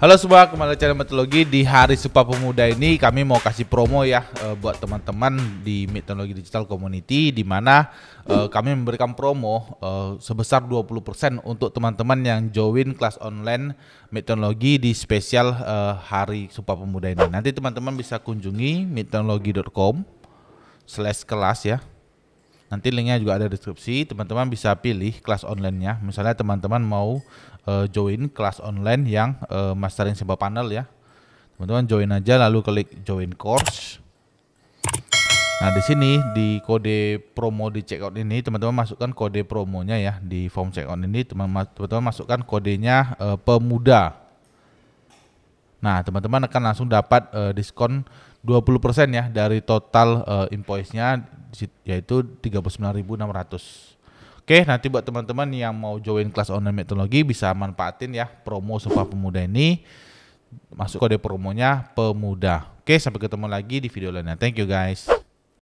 Halo semua, kembali channel Mitologi di Hari Sumpah Pemuda ini kami mau kasih promo ya eh, buat teman-teman di Mitologi Digital Community di mana eh, kami memberikan promo uh, sebesar 20% untuk teman-teman yang join kelas online Mitologi di spesial Hari Sumpah Pemuda ini. Nanti teman-teman bisa kunjungi mitologi.com slash kelas ya Nanti linknya juga ada di deskripsi. Teman-teman bisa pilih kelas online-nya. Misalnya teman-teman mau uh, join kelas online yang uh, mastering simple panel ya. Teman-teman join aja lalu klik join course. Nah, di sini di kode promo di checkout ini teman-teman masukkan kode promonya ya di form checkout ini teman-teman masukkan kodenya uh, pemuda. Nah, teman-teman akan langsung dapat uh, diskon 20% ya dari total uh, invoice-nya yaitu 39.600. Oke, nanti buat teman-teman yang mau join kelas online metodologi bisa manfaatin ya promo Sumpah Pemuda ini. Masuk kode promonya pemuda. Oke, sampai ketemu lagi di video lainnya. Thank you guys.